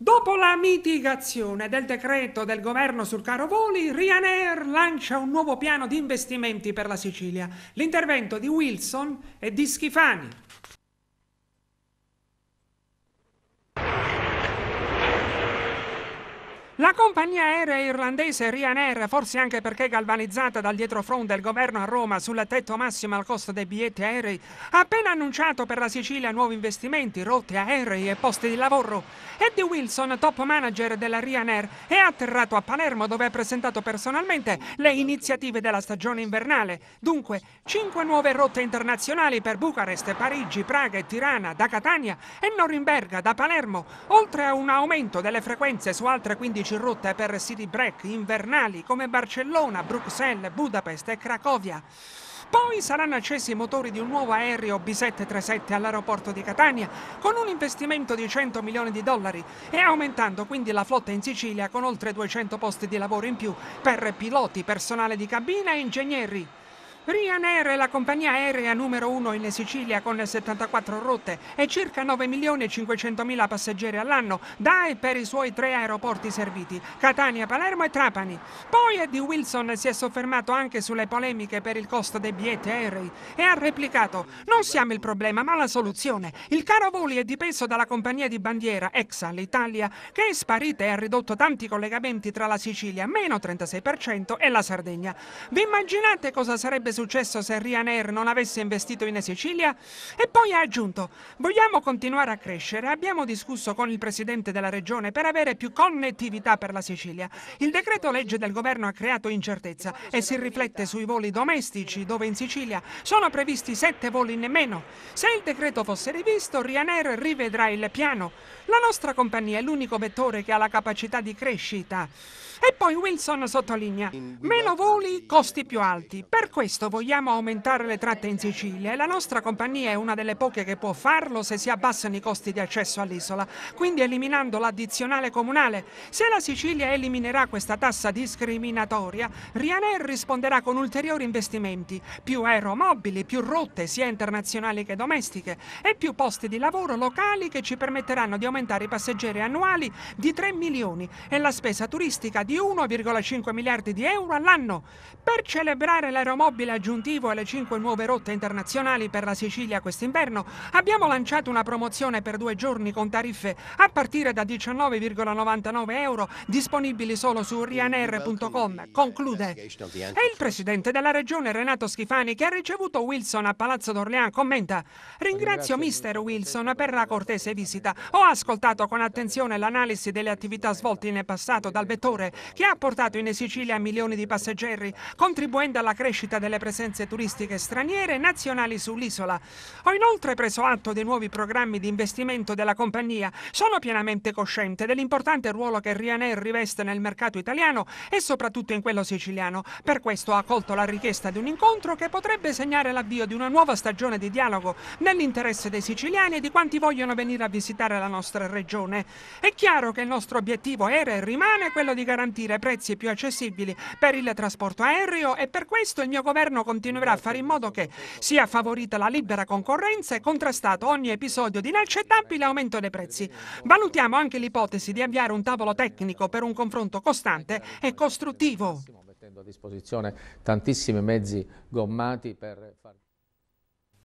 Dopo la mitigazione del decreto del governo sul caro voli, Ryanair lancia un nuovo piano di investimenti per la Sicilia. L'intervento di Wilson e di Schifani. La compagnia aerea irlandese Ryanair, forse anche perché galvanizzata dal dietrofront del governo a Roma sul tetto massimo al costo dei biglietti aerei, ha appena annunciato per la Sicilia nuovi investimenti, rotte aerei e posti di lavoro. Eddie Wilson, top manager della Ryanair, è atterrato a Palermo dove ha presentato personalmente le iniziative della stagione invernale. Dunque, 5 nuove rotte internazionali per Bucarest, Parigi, Praga e Tirana, da Catania e Norimberga, da Palermo, oltre a un aumento delle frequenze su altre 15 uffici in per city break invernali come Barcellona, Bruxelles, Budapest e Cracovia. Poi saranno accesi i motori di un nuovo aereo B737 all'aeroporto di Catania con un investimento di 100 milioni di dollari e aumentando quindi la flotta in Sicilia con oltre 200 posti di lavoro in più per piloti, personale di cabina e ingegneri. Ryanair è la compagnia aerea numero uno in Sicilia con 74 rotte e circa 9.500.000 passeggeri all'anno, da e per i suoi tre aeroporti serviti, Catania, Palermo e Trapani. Poi Eddie Wilson si è soffermato anche sulle polemiche per il costo dei biglietti aerei e ha replicato «Non siamo il problema, ma la soluzione. Il caro voli è dipeso dalla compagnia di bandiera, ex Italia, che è sparita e ha ridotto tanti collegamenti tra la Sicilia, meno 36%, e la Sardegna. Vi immaginate cosa sarebbe successo se Ryanair non avesse investito in Sicilia? E poi ha aggiunto, vogliamo continuare a crescere, abbiamo discusso con il presidente della regione per avere più connettività per la Sicilia. Il decreto legge del governo ha creato incertezza e si riflette sui voli domestici, dove in Sicilia sono previsti sette voli in meno. Se il decreto fosse rivisto, Ryanair rivedrà il piano. La nostra compagnia è l'unico vettore che ha la capacità di crescita. E poi Wilson sottolinea, meno voli, costi più alti. Per questo vogliamo aumentare le tratte in Sicilia e la nostra compagnia è una delle poche che può farlo se si abbassano i costi di accesso all'isola, quindi eliminando l'addizionale comunale. Se la Sicilia eliminerà questa tassa discriminatoria, Ryanair risponderà con ulteriori investimenti, più aeromobili, più rotte sia internazionali che domestiche e più posti di lavoro locali che ci permetteranno di aumentare i passeggeri annuali di 3 milioni e la spesa turistica di 1,5 miliardi di euro all'anno. Per celebrare l'aeromobile aggiuntivo alle 5 nuove rotte internazionali per la Sicilia quest'inverno, abbiamo lanciato una promozione per due giorni con tariffe a partire da 19,99 euro disponibili solo su ryanair.com, conclude. E il presidente della regione Renato Schifani che ha ricevuto Wilson a Palazzo d'Orléans, commenta Ringrazio mister Wilson per la cortese visita. Ho ascoltato con attenzione l'analisi delle attività svolte in passato dal vettore che ha portato in Sicilia milioni di passeggeri, contribuendo alla crescita delle le presenze turistiche straniere e nazionali sull'isola. Ho inoltre preso atto dei nuovi programmi di investimento della compagnia. Sono pienamente cosciente dell'importante ruolo che Ryanair riveste nel mercato italiano e soprattutto in quello siciliano. Per questo ho accolto la richiesta di un incontro che potrebbe segnare l'avvio di una nuova stagione di dialogo nell'interesse dei siciliani e di quanti vogliono venire a visitare la nostra regione. È chiaro che il nostro obiettivo era e rimane quello di garantire prezzi più accessibili per il trasporto aereo e per questo il mio governo governo continuerà a fare in modo che sia favorita la libera concorrenza e contrastato ogni episodio di inaccettabile aumento dei prezzi. Valutiamo anche l'ipotesi di avviare un tavolo tecnico per un confronto costante e costruttivo. Mettendo a disposizione tantissimi mezzi gommati per far...